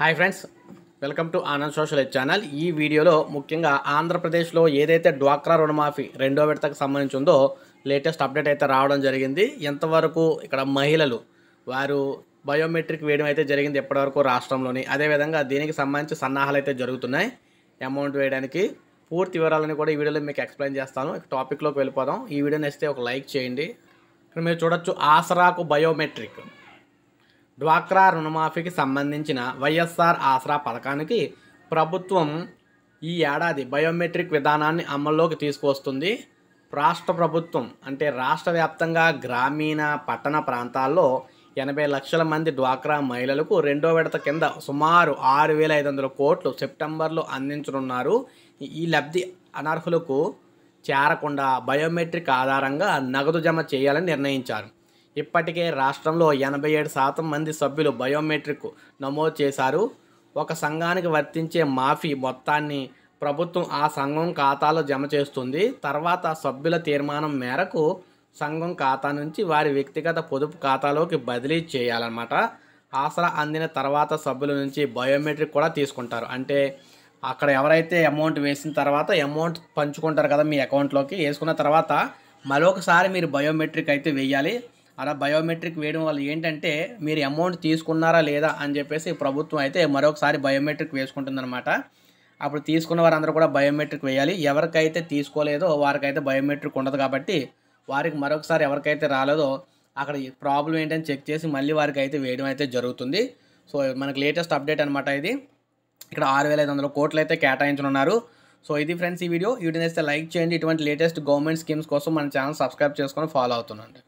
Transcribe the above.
hi friends welcome to Anand social channel ఈ వీడియోలో ముఖ్యంగా ఆంధ్రప్రదేశ్లో ఏదైతే డ్వాక్రా రుణమాఫీ రెండో విడతకు సంబంధించి ఉందో లేటెస్ట్ అప్డేట్ అయితే రావడం జరిగింది ఎంతవరకు ఇక్కడ మహిళలు వారు బయోమెట్రిక్ వేయడం అయితే జరిగింది ఎప్పటివరకు రాష్ట్రంలోని అదేవిధంగా దీనికి సంబంధించి సన్నాహాలు అయితే జరుగుతున్నాయి అమౌంట్ వేయడానికి పూర్తి వివరాలను కూడా ఈ వీడియోలో మీకు ఎక్స్ప్లెయిన్ చేస్తాను టాపిక్లోకి వెళ్ళిపోదాం ఈ వీడియోని ఇస్తే ఒక లైక్ చేయండి ఇక్కడ మీరు చూడొచ్చు ఆసరాకు బయోమెట్రిక్ డ్వాక్రా రుణమాఫీకి సంబంధించిన వైఎస్ఆర్ ఆసరా పథకానికి ప్రభుత్వం ఈ ఏడాది బయోమెట్రిక్ విధానాన్ని అమల్లోకి తీసుకువస్తుంది రాష్ట్ర ప్రభుత్వం అంటే రాష్ట్ర వ్యాప్తంగా గ్రామీణ పట్టణ ప్రాంతాల్లో ఎనభై లక్షల మంది డ్వాక్రా మహిళలకు రెండో విడత కింద సుమారు ఆరు వేల ఐదు వందల కోట్లు సెప్టెంబర్లో అందించనున్నారు ఈ లబ్ధి అనర్హులకు చేరకుండా బయోమెట్రిక్ ఆధారంగా నగదు జమ చేయాలని నిర్ణయించారు ఇప్పటికే రాష్ట్రంలో ఎనభై ఏడు శాతం మంది సభ్యులు బయోమెట్రిక్ నమోదు చేశారు ఒక సంఘానికి వర్తించే మాఫీ మొత్తాన్ని ప్రభుత్వం ఆ సంఘం ఖాతాలో జమ చేస్తుంది తర్వాత సభ్యుల తీర్మానం మేరకు సంఘం ఖాతా నుంచి వారి వ్యక్తిగత పొదుపు ఖాతాలోకి బదిలీ చేయాలన్నమాట ఆసరా అందిన తర్వాత సభ్యుల నుంచి బయోమెట్రిక్ కూడా తీసుకుంటారు అంటే అక్కడ ఎవరైతే అమౌంట్ వేసిన తర్వాత అమౌంట్ పంచుకుంటారు కదా మీ అకౌంట్లోకి వేసుకున్న తర్వాత మరొకసారి మీరు బయోమెట్రిక్ అయితే వేయాలి అలా బయోమెట్రిక్ వేయడం వల్ల ఏంటంటే మీరు అమౌంట్ తీసుకున్నారా లేదా అని చెప్పేసి ప్రభుత్వం అయితే మరొకసారి బయోమెట్రిక్ వేసుకుంటుందన్నమాట అప్పుడు తీసుకున్న వారందరూ కూడా బయోమెట్రిక్ వేయాలి ఎవరికైతే తీసుకోలేదో వారికైతే బయోమెట్రిక్ ఉండదు కాబట్టి వారికి మరొకసారి ఎవరికైతే రాలేదో అక్కడ ప్రాబ్లం ఏంటని చెక్ చేసి మళ్ళీ వారికి అయితే వేయడం అయితే జరుగుతుంది సో మనకు లేటెస్ట్ అప్డేట్ అనమాట ఇది ఇక్కడ ఆరు వేల ఐదు వందల కోట్లు అయితే కేటాయించనున్నారు సో ఇది ఫ్రెండ్స్ ఈ వీడియో వీడియో నచ్చితే లైక్ చేయండి ఇటువంటి లేటెస్ట్ గవర్నమెంట్ స్కీమ్స్ కోసం మన ఛానల్ సబ్స్క్రైబ్ చేసుకొని ఫాలో అవుతుండండి